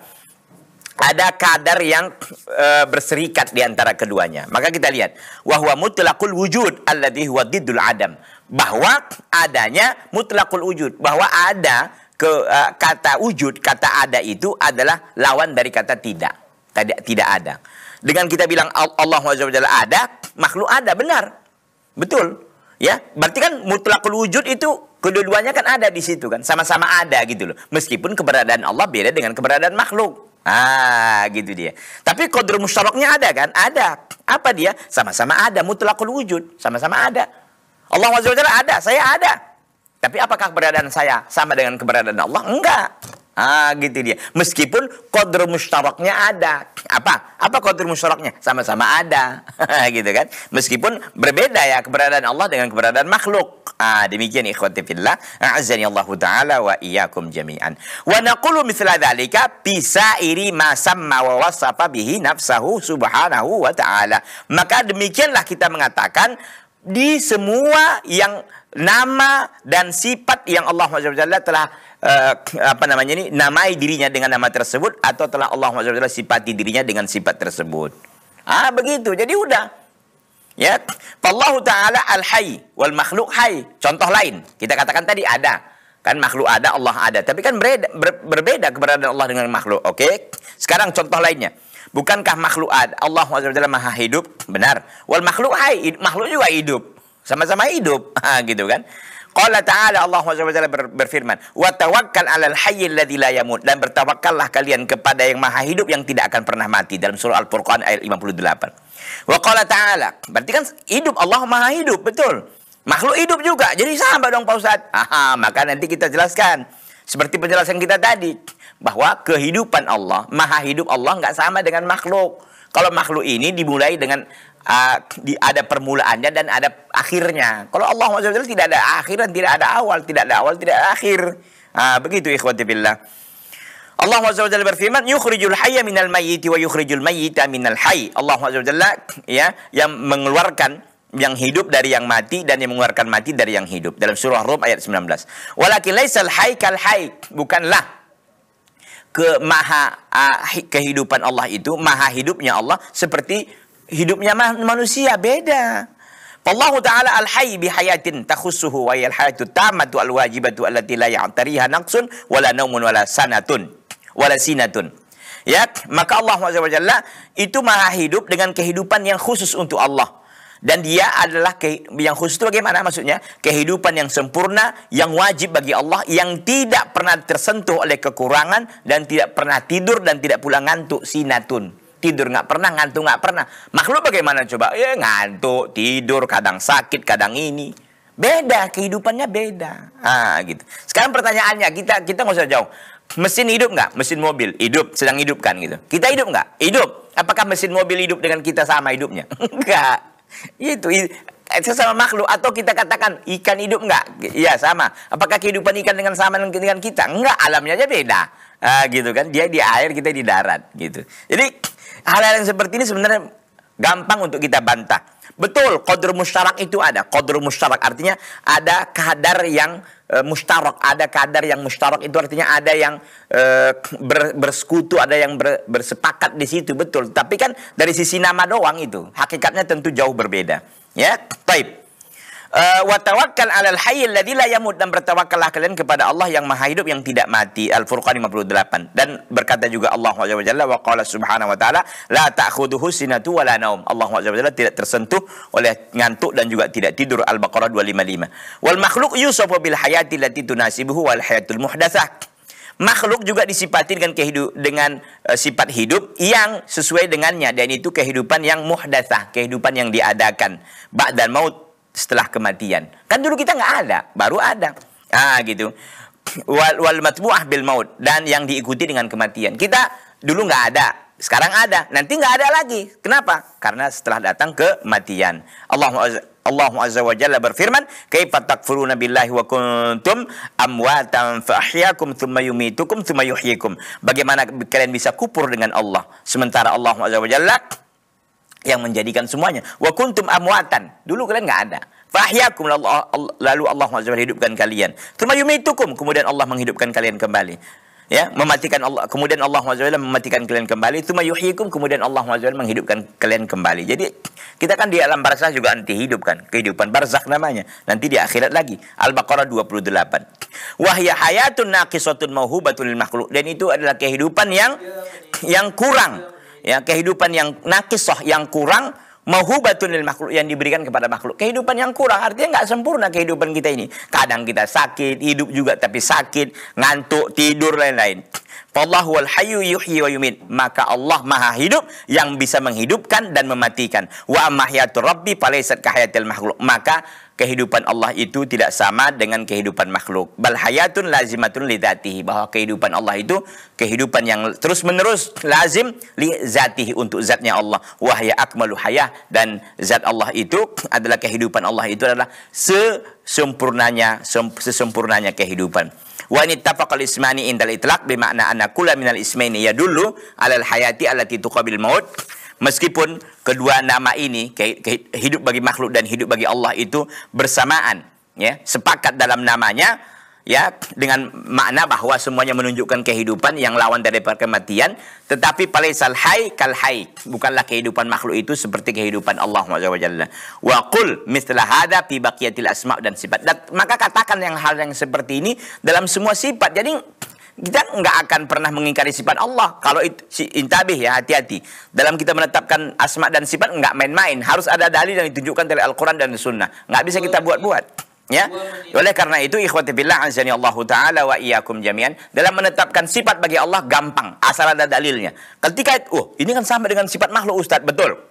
S1: ada kadar yang e, berserikat di antara keduanya. Maka kita lihat wahwa mutlakul wujud alladhi huwa diddul adam bahwa adanya mutlakul wujud bahwa ada ke e, kata wujud kata ada itu adalah lawan dari kata tidak tidak tidak ada dengan kita bilang Allah Subhanahu ada, makhluk ada, benar. Betul. Ya, berarti kan mutlak wujud itu kedua-duanya kan ada di situ kan, sama-sama ada gitu loh. Meskipun keberadaan Allah beda dengan keberadaan makhluk. Ah, gitu dia. Tapi kodur musyaraknya ada kan? Ada. Apa dia? Sama-sama ada mutlakul wujud, sama-sama ada. Allah Subhanahu ada, saya ada. Tapi apakah keberadaan saya sama dengan keberadaan Allah? Enggak. Ah gitu dia. Meskipun koder musyaraknya ada. Apa? Apa koder musyaraknya? Sama-sama ada. gitu kan. Meskipun berbeda ya keberadaan Allah dengan keberadaan makhluk. Ah, demikian ikhwati fillah. A'azani Allah ta'ala wa iyakum jami'an. Wa naqulu misla dhalika bisairi ma samma wa wasafa bihi nafsahu subhanahu wa ta'ala. Maka demikianlah kita mengatakan di semua yang nama dan sifat yang Allah SWT telah uh, apa namanya ini namai dirinya dengan nama tersebut atau telah Allah SWT sifati dirinya dengan sifat tersebut. Ah begitu. Jadi udah. Ya. Allah Ta'ala al-hayy wal makhluk hayy. Contoh lain. Kita katakan tadi ada. Kan makhluk ada, Allah ada. Tapi kan bereda, ber, berbeda keberadaan Allah dengan makhluk. Oke. Okay? Sekarang contoh lainnya. Bukankah makhluk ada? Allah SWT maha hidup. Benar. Wal makhluk hayy. Makhluk juga hidup. Sama-sama hidup. Ah, gitu kan. Qala ta'ala Allah SWT berfirman, "Wa tawakkal 'alal hayyil ladzi la yamut." Dan bertawakallah kalian kepada yang maha hidup yang tidak akan pernah mati dalam surah Al-Furqan ayat 58. Wa qala ta'ala, berarti kan hidup Allah maha hidup, betul. Makhluk hidup juga. Jadi sama dong Pak Ustaz. Aha, maka nanti kita jelaskan. Seperti penjelasan kita tadi bahwa kehidupan Allah, maha hidup Allah nggak sama dengan makhluk. Kalau makhluk ini dimulai dengan uh, di, ada permulaannya dan ada akhirnya. Kalau Allah SWT tidak ada akhir dan tidak ada awal, tidak ada awal, tidak ada akhir. Uh, begitu ikhwati billah. Allah SWT berfirman, yukhrijul hayya minal mayyiti wa yukhrijul mayyita minal hayy. Allah SWT ya, yang mengeluarkan yang hidup dari yang mati dan yang mengeluarkan mati dari yang hidup dalam surah Rum ayat 19. Walakin laisal hayy kal hayy, bukanlah ke maha uh, kehidupan Allah itu maha hidupnya Allah seperti hidupnya manusia beda. Allah Ta'ala al-hayy hayatin, takhussuhu wa yal hayatu tamatu al-wajibatu allati la ya'tariha naqsun wala naumun wala sanatun wala sinatun. Ya, maka Allah Subhanahu itu maha hidup dengan kehidupan yang khusus untuk Allah. Dan dia adalah ke, yang khusus itu bagaimana maksudnya? Kehidupan yang sempurna, yang wajib bagi Allah, yang tidak pernah tersentuh oleh kekurangan, dan tidak pernah tidur, dan tidak pula ngantuk, sinatun tidur nggak pernah, ngantuk nggak pernah. Makhluk bagaimana coba? Ya ngantuk, tidur, kadang sakit, kadang ini. Beda, kehidupannya beda. Ah, gitu. Sekarang pertanyaannya, kita kita nggak usah jauh. Mesin hidup nggak? Mesin mobil hidup, sedang hidupkan gitu. Kita hidup nggak? Hidup. Apakah mesin mobil hidup dengan kita sama hidupnya? Enggak. Itu eh, sesama makhluk atau kita katakan ikan hidup nggak? Iya sama. Apakah kehidupan ikan dengan sama dengan kita? Enggak, alamnya aja beda. Ah, gitu kan. Dia di air, kita di darat gitu. Jadi Hal-hal yang seperti ini sebenarnya gampang untuk kita bantah. Betul, kodur musyarak itu ada. Kodur musyarak artinya ada kadar yang e, eh, musyarak. ada kadar yang musyarak itu artinya ada yang e, ber, bersekutu, ada yang ber, bersepakat di situ, betul. Tapi kan dari sisi nama doang itu, hakikatnya tentu jauh berbeda. Ya, baik. Eh, Watawakal 'alal hayyil ladzi la yamut dan bertawakallah kalian kepada Allah yang Maha Hidup yang tidak mati. Al-Furqan 58. Dan berkata juga Allah Subhanahu wa taala wa qala subhanahu wa taala la ta'khuduhu sinatu wa la naum. Allah Subhanahu tidak tersentuh oleh ngantuk dan juga tidak tidur. Al-Baqarah 255. Wal makhluk yusafu bil hayati lati tunasibuhu wal hayatul muhdatsah makhluk juga disipati dengan kehidup dengan e, sifat hidup yang sesuai dengannya dan itu kehidupan yang muhdatsah, kehidupan yang diadakan ba'dal maut setelah kematian. Kan dulu kita nggak ada, baru ada. Ah gitu. Wal, wal matbu'ah bil maut dan yang diikuti dengan kematian. Kita dulu nggak ada, sekarang ada, nanti nggak ada lagi. Kenapa? Karena setelah datang kematian. Allah Allah Azza wa Jalla berfirman, "Kaifa takfuruna billahi wa kuntum amwatan fa ahyakum tsumma yumitukum tsumma yuhyikum." Bagaimana kalian bisa kupur dengan Allah sementara Allah Azza wa Jalla yang menjadikan semuanya. Wa kuntum amwatan. Dulu kalian nggak ada. Fahyakum lalu Allah hidupkan kalian. yumitukum. kemudian Allah menghidupkan kalian kembali. Ya, mematikan Allah kemudian Allah SWT mematikan kalian kembali, yuhyikum. kemudian Allah SWT menghidupkan kalian kembali. Jadi kita kan di alam barzakh juga nanti hidup kan, kehidupan barzakh namanya. Nanti di akhirat lagi. Al-Baqarah 28. Wahya hayatun naqisatun mauhubatun lil makhluk. Dan itu adalah kehidupan yang yang kurang ya kehidupan yang nakisoh yang kurang mahubatun lil makhluk yang diberikan kepada makhluk. Kehidupan yang kurang artinya nggak sempurna kehidupan kita ini. Kadang kita sakit, hidup juga tapi sakit, ngantuk, tidur lain-lain. Wallahu al hayyu yuhyi wa yumit Maka Allah Maha hidup yang bisa menghidupkan dan mematikan. Wa mahyatur rabbi falaisat kahayatil makhluk. Maka kehidupan Allah itu tidak sama dengan kehidupan makhluk. Bal hayatun lazimatun li Bahwa kehidupan Allah itu kehidupan yang terus-menerus lazim li zatihi untuk zatnya Allah. Wahya akmalu hayah. Dan zat Allah itu adalah kehidupan Allah itu adalah sesempurnanya, sesempurnanya kehidupan. Wa in ismani indal itlaq bermakna anna kula minal ismaini ya dulu alal hayati allati tuqabil maut Meskipun kedua nama ini hidup bagi makhluk dan hidup bagi Allah itu bersamaan, ya, sepakat dalam namanya, ya, dengan makna bahwa semuanya menunjukkan kehidupan yang lawan dari kematian, tetapi paling hayy kal bukanlah kehidupan makhluk itu seperti kehidupan Allah Subhanahu wa qul mithla hada fi baqiyatil asma' dan sifat. maka katakan yang hal yang seperti ini dalam semua sifat. Jadi kita nggak akan pernah mengingkari sifat Allah kalau itu si, intabih ya hati-hati dalam kita menetapkan asma dan sifat nggak main-main harus ada dalil yang ditunjukkan dari Al-Quran dan Sunnah nggak bisa kita buat-buat ya oleh karena itu ikhwati billah azani Allah taala wa iyyakum jami'an dalam menetapkan sifat bagi Allah gampang asal ada dalilnya ketika oh ini kan sama dengan sifat makhluk ustaz betul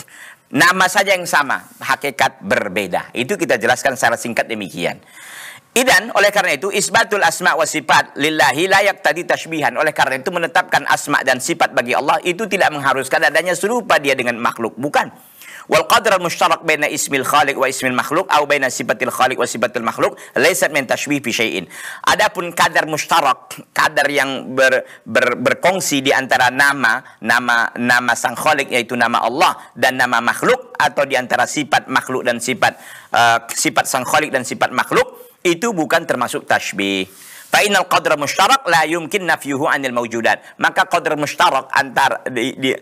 S1: nama saja yang sama hakikat berbeda itu kita jelaskan secara singkat demikian Idan oleh karena itu isbatul asma wa sifat lillahi layak tadi tashbihan. Oleh karena itu menetapkan asma dan sifat bagi Allah itu tidak mengharuskan adanya serupa dia dengan makhluk, bukan. Wal qadr al baina ismil khaliq wa ismil makhluk atau baina sifatil khaliq wa sifatil makhluk laisat min tashbih fi syai'in. Adapun kadar mushtarak, kadar yang ber, ber, berkongsi di antara nama nama nama sang khaliq yaitu nama Allah dan nama makhluk atau di antara sifat makhluk dan sifat uh, sifat sang khaliq dan sifat makhluk itu bukan termasuk tashbih. Fa'inal qadra musyarak la yumkin nafyuhu anil mawjudat. Maka qadar musyarak antar di, di,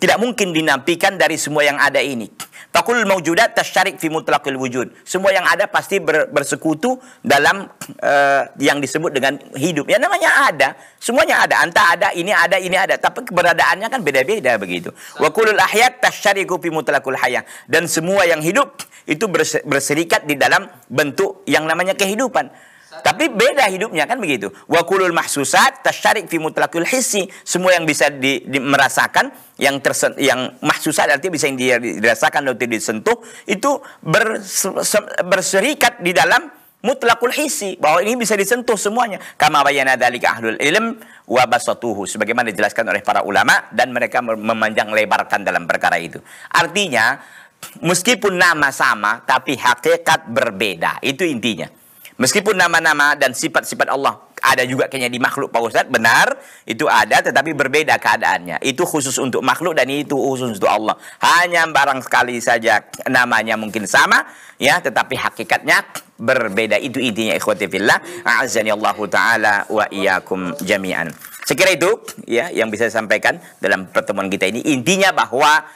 S1: tidak mungkin dinampikan dari semua yang ada ini. Fakul mawjudat tasyarik fi mutlaqil wujud. Semua yang ada pasti ber, bersekutu dalam uh, yang disebut dengan hidup. Ya namanya ada, semuanya ada. Anta ada, ini ada, ini ada. Tapi keberadaannya kan beda-beda begitu. Wa kulul ahyat tasyariku fi mutlaqil hayah. Dan semua yang hidup itu berserikat di dalam bentuk yang namanya kehidupan. Tapi beda hidupnya kan begitu. Wa kulul mahsusat tasyarik fi mutlaqil hissi. Semua yang bisa di, di merasakan yang tersen, yang mahsusat artinya bisa yang dirasakan atau disentuh itu berserikat di dalam mutlakul hisi bahwa ini bisa disentuh semuanya kama bayana dalika ahlul ilm wa basatuhu sebagaimana dijelaskan oleh para ulama dan mereka memanjang lebarkan dalam perkara itu artinya meskipun nama sama tapi hakikat berbeda itu intinya Meskipun nama-nama dan sifat-sifat Allah ada juga kayaknya di makhluk Pak Ustaz, benar itu ada tetapi berbeda keadaannya. Itu khusus untuk makhluk dan itu khusus untuk Allah. Hanya barang sekali saja namanya mungkin sama ya tetapi hakikatnya berbeda. Itu intinya ikhwati fillah. Azani Allah taala wa iyyakum jami'an. Sekira itu ya yang bisa saya sampaikan dalam pertemuan kita ini. Intinya bahwa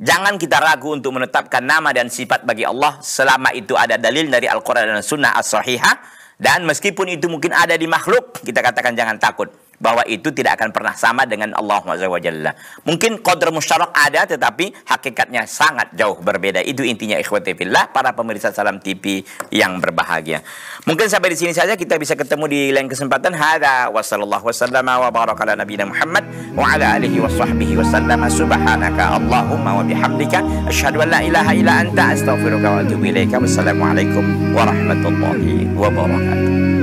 S1: Jangan kita ragu untuk menetapkan nama dan sifat bagi Allah selama itu ada dalil dari Al-Quran dan Sunnah As-Sahihah. Dan meskipun itu mungkin ada di makhluk, kita katakan jangan takut bahwa itu tidak akan pernah sama dengan Allah Jalla. Mungkin qadar musyarak ada tetapi hakikatnya sangat jauh berbeda. Itu intinya ikhwati fillah para pemirsa Salam TV yang berbahagia. Mungkin sampai di sini saja kita bisa ketemu di lain kesempatan. Hada wa sallallahu wa baraka nabi Muhammad wa ala alihi wa sahbihi wasallam. Subhanaka Allahumma wa bihamdika asyhadu an la ilaha illa anta astaghfiruka wa atubu ilaika. Wassalamualaikum warahmatullahi wabarakatuh.